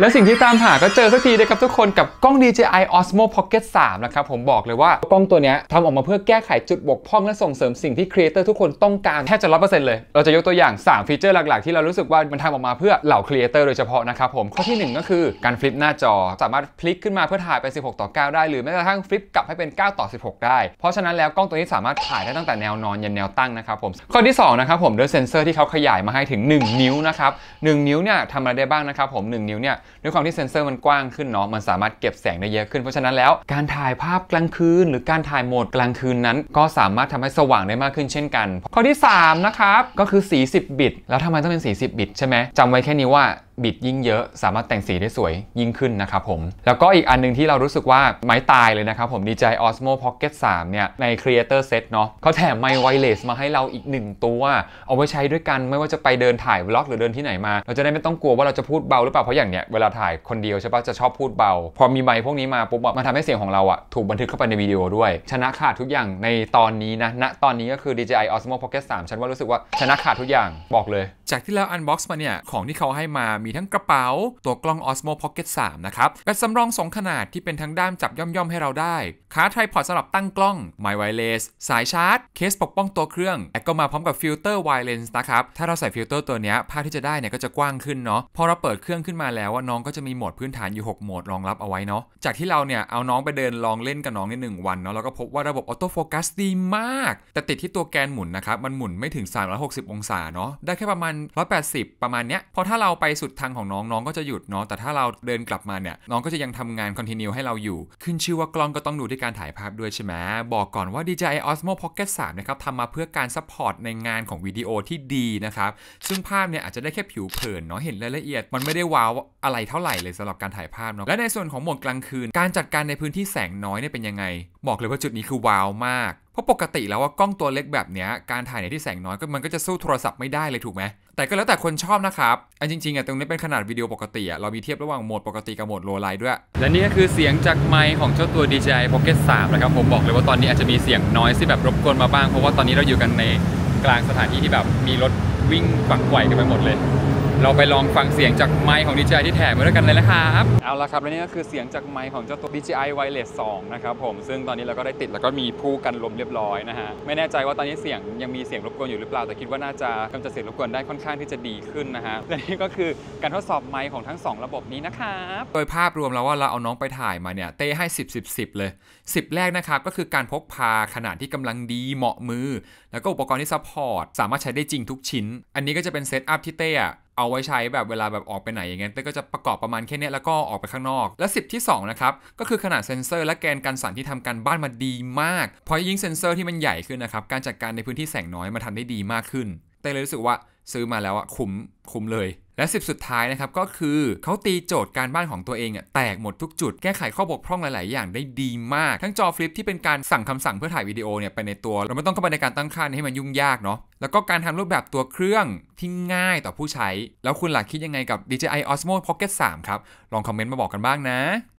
และสิ่งที่ตามหาก็เจอสักทีนะครับทุกคนกับ กล้อง DJI Osmo Pocket 3 นะครับ ผมบอกเลยว่า กล้องตัวนี้ทำออกมาเพื่อแก้ไขจุดบกพร่อง และส่งเสริมสิ่งที่ครีเอเตอร์ทุกคนต้องการแทบจะร้อเปเเ็ลย เราจะยกตัวอย่าง 3 ฟีเจอร์หลักๆ ที่เรารู้สึกว่ามันทำออกมาเพื่อเหล่าครีเอเตอร์โดยเฉพาะนะครับผมข้อที่ 1 ก็คือการฟลิปหน้าจอสามารถพลิกขึ้นมาเพื่อถ่ายเป็น16ต่อ9ได้หรือแม้กระทั่งฟลิปกลับให้เป็น9ต่อ16 ได้ เพราะฉะนั้นแล้วกล้องตัวนี้สามารถถ่ายได้ตั้งแต่แนวนอนยันแนวตั้งนะครับผมข้อที่2นะครับผมด้วยเซนเซอร์ที่เขาขยายมาให้ถึง1 นิ้วนะครับ1นิ้วเนี่ยทำอะไรได้บ้างนะครับผม1 นิ้วเนี่ยด้วยความที่เซ็นเซอร์มันกว้างขึ้นเนาะ มันสามารถเก็บแสงได้เยอะขึ้น เพราะฉะนั้นแล้ว การถ่ายภาพกลางคืน หรือการถ่ายโหมดกลางคืนนั้น ก็สามารถทำให้สว่างได้มากขึ้นเช่นกันข้อที่ 3 นะครับ ก็คือ40บิต แล้วทำไมต้องเป็น 40 บิตใช่ไหมจำไว้แค่นี้ว่าบิดยิ่งเยอะสามารถแต่งสีได้สวยยิ่งขึ้นนะครับผม แล้วก็อีกอันนึงที่เรารู้สึกว่าไม้ตายเลยนะครับผม DJI Osmo Pocket 3 เนี่ยใน Creator Set เนาะเขาแถมไมค์ไวเลสมาให้เราอีก 1 ตัว เอาไว้ใช้ด้วยกันไม่ว่าจะไปเดินถ่าย v ล็อก หรือเดินที่ไหนมา เราจะได้ไม่ต้องกลัวว่าเราจะพูดเบาหรือเปล่า เพราะอย่างเนี้ยเวลาถ่ายคนเดียวใช่ปะจะชอบพูดเบาพอมีไมค์พวกนี้มาปุ๊บมันทำให้เสียงของเราอะถูกบันทึกเข้าไปในวิดีโอด้วย ชนะขาดทุกอย่างในตอนนี้นะณนะตอนนี้ก็คือ DJI Osmo Pocket 3 ฉันว่ารู้สึกว่าชนะขาดทุกอย่างบอกเลยจากที่แล้วอันบ็อกซ์มาเนี่ย ของที่เขาให้มามีทั้งกระเป๋าตัวกล้อง Osmo Pocket 3นะครับแบตสำรอง2ขนาดที่เป็นทั้งด้ามจับย่อมๆให้เราได้ขาไทพอร์ตสำหรับตั้งกล้องไม w ์ไวเลสสายชาร์จเคสปกป้องตัวเครื่องและก็มาพร้อมกับฟิลเตอร์ไวเลนส์นะครับ ถ้าเราใส่ฟิลเตอร์ตัวนี้ภาพที่จะได้เนี่ยก็จะกว้างขึ้นเนาะพอเราเปิดเครื่องขึ้นมาแล้วน้องก็จะมีโหมดพื้นฐานอยู่6โหมดรองรับเอาไว้เนาะจากที่เราเนี่ยเอาน้องไปเดินลองเล่นกับน้องใน1วันเนาะแล้วก็พบว่าระบบออโต้โฟกัสดีมาก แต่ติดที่ตัวแกนหมุนนะครับมันหมุนไม่ถึง 360 องศาเนาะได้แค่ประมาณ180 ประมาณเนี้ยพอถ้าเราไปสุดทางของน้องน้องก็จะหยุดเนาะแต่ถ้าเราเดินกลับมาเนี่ย น้องก็จะยังทำงานคอนติเนียให้เราอยู่ ขึ้นชื่อว่ากล้องก็ต้องดูที่การถ่ายภาพด้วยใช่ไหมบอกก่อนว่า DJI Osmo Pocket 3 นะครับทำมาเพื่อการซัพพอร์ตในงานของวิดีโอที่ดีนะครับ ซึ่งภาพเนี่ยอาจจะได้แค่ผิวเผินเนาะเห็นรายละเอียด มันไม่ได้ว้าวอะไรเท่าไหร่เลยสำหรับการถ่ายภาพเนาะและในส่วนของโหมดกลางคืน การจัดการในพื้นที่แสงน้อยเนี่ยเป็นยังไงบอกเลยว่าจุดนี้คือว้าวมากเพราะปกติแล้วว่ากล้องตัวเล็กแบบนี้การถ่ายในที่แสงน้อยก็มันก็จะสู้โทรศัพท์ไม่ได้เลยถูกไหมแต่ก็แล้วแต่คนชอบนะครับ อันจริงๆอ่ะตรงนี้เป็นขนาดวิดีโอปกติอ่ะเรามีเทียบระหว่างโหมดปกติกับโหมดโลไลด้วย และนี่ก็คือเสียงจากไมค์ของเจ้าตัว DJI Pocket 3นะครับ ผมบอกเลยว่าตอนนี้อาจจะมีเสียงน้อยที่แบบรบกวนมาบ้าง เพราะว่าตอนนี้เราอยู่กันในกลางสถานที่ที่แบบมีรถวิ่งฝักไกวกันไปหมดเลยเราไปลองฟังเสียงจากไมค์ของ DJI ที่แถมมาด้วยกันเลยนะครับ เอาละครับและนี่ก็คือเสียงจากไมค์ของเจ้าตัว DJI Wireless 2นะครับผม ซึ่งตอนนี้เราก็ได้ติดแล้วก็มีผู้กันลมเรียบร้อยนะฮะ ไม่แน่ใจว่าตอนนี้เสียงยังมีเสียงรบกวนอยู่หรือเปล่า แต่คิดว่าน่าจะกำจัดเสียงรบกวนได้ค่อนข้างที่จะดีขึ้นนะฮะและนี่ก็คือการทดสอบไมค์ของทั้ง 2 ระบบนี้นะครับ โดยภาพรวมแล้วว่าเราเอาน้องไปถ่ายมาเนี่ยเต้ให้10 10 10เลย 10แรกนะครับก็คือการพกพาขนาดที่กำลังดี เหมาะมือ แล้วก็อุปกรณ์ที่ซัพพอร์ตสามารถใช้ได้จริงทุกชิ้น อันนี้ก็จะเป็นเซตอัพที่เต้เอาไว้ใช้แบบเวลาแบบออกไปไหนอย่างเงี้ยเต้ก็จะประกอบประมาณแค่นี้แล้วก็ออกไปข้างนอก และ 10 ที่ 2 นะครับ ก็คือขนาดเซนเซอร์และแกนกันสั่นที่ทำการบ้านมาดีมาก เพราะยิ่งเซนเซอร์ที่มันใหญ่ขึ้นนะครับ การจัดการในพื้นที่แสงน้อยมาทำได้ดีมากขึ้นเต้เลยรู้สึกว่าซื้อมาแล้วอะคุ้มคุ้มเลยและสิบสุดท้ายนะครับก็คือเขาตีโจทย์การบ้านของตัวเองเนี่ยแตกหมดทุกจุดแก้ไขข้อบกพร่องหลาย ๆ อย่างได้ดีมาก ทั้งจอฟลิปที่เป็นการสั่งคำสั่งเพื่อถ่ายวิดีโอเนี่ยไปในตัว เราไม่ต้องเข้าไปในการตั้งค่าให้มันยุ่งยากเนาะแล้วก็การทำรูปแบบตัวเครื่องที่ง่ายต่อผู้ใช้ แล้วคุณหลักคิดยังไงกับ DJI Osmo Pocket 3 ครับลองคอมเมนต์มาบอกกันบ้างนะ